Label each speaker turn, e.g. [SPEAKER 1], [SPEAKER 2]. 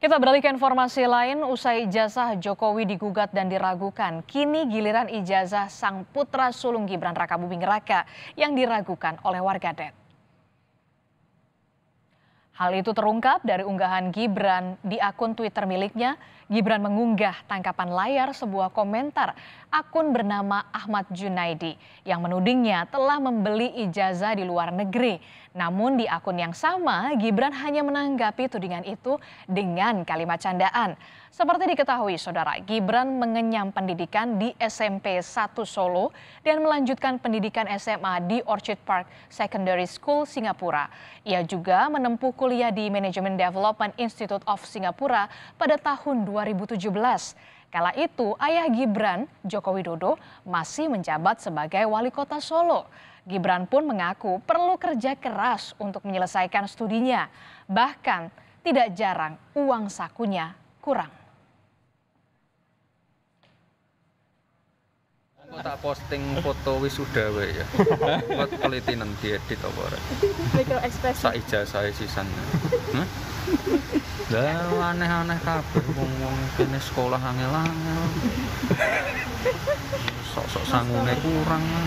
[SPEAKER 1] Kita beralih ke informasi lain, usai ijazah Jokowi digugat dan diragukan, kini giliran ijazah sang putra sulung Gibran Raka Buming Raka yang diragukan oleh warga net. Hal itu terungkap dari unggahan Gibran di akun Twitter miliknya. Gibran mengunggah tangkapan layar sebuah komentar akun bernama Ahmad Junaidi yang menudingnya telah membeli ijazah di luar negeri. Namun di akun yang sama, Gibran hanya menanggapi tudingan itu dengan kalimat candaan. Seperti diketahui, Saudara, Gibran mengenyam pendidikan di SMP 1 Solo dan melanjutkan pendidikan SMA di Orchard Park Secondary School Singapura. Ia juga menempuh kuliah kuliah di Management Development Institute of Singapura pada tahun 2017. Kala itu ayah Gibran, Joko Widodo, masih menjabat sebagai wali kota Solo. Gibran pun mengaku perlu kerja keras untuk menyelesaikan studinya. Bahkan tidak jarang uang sakunya kurang.
[SPEAKER 2] Aku tak posting foto wisuda wae ya. Buat pelitinan diedit apa ora.
[SPEAKER 1] Mikro ekspresi. Sak
[SPEAKER 2] ijazah sisan. Lah aneh-aneh kabeh wong-wong kene sekolah angel-angel. Sok-sok sangune kurang.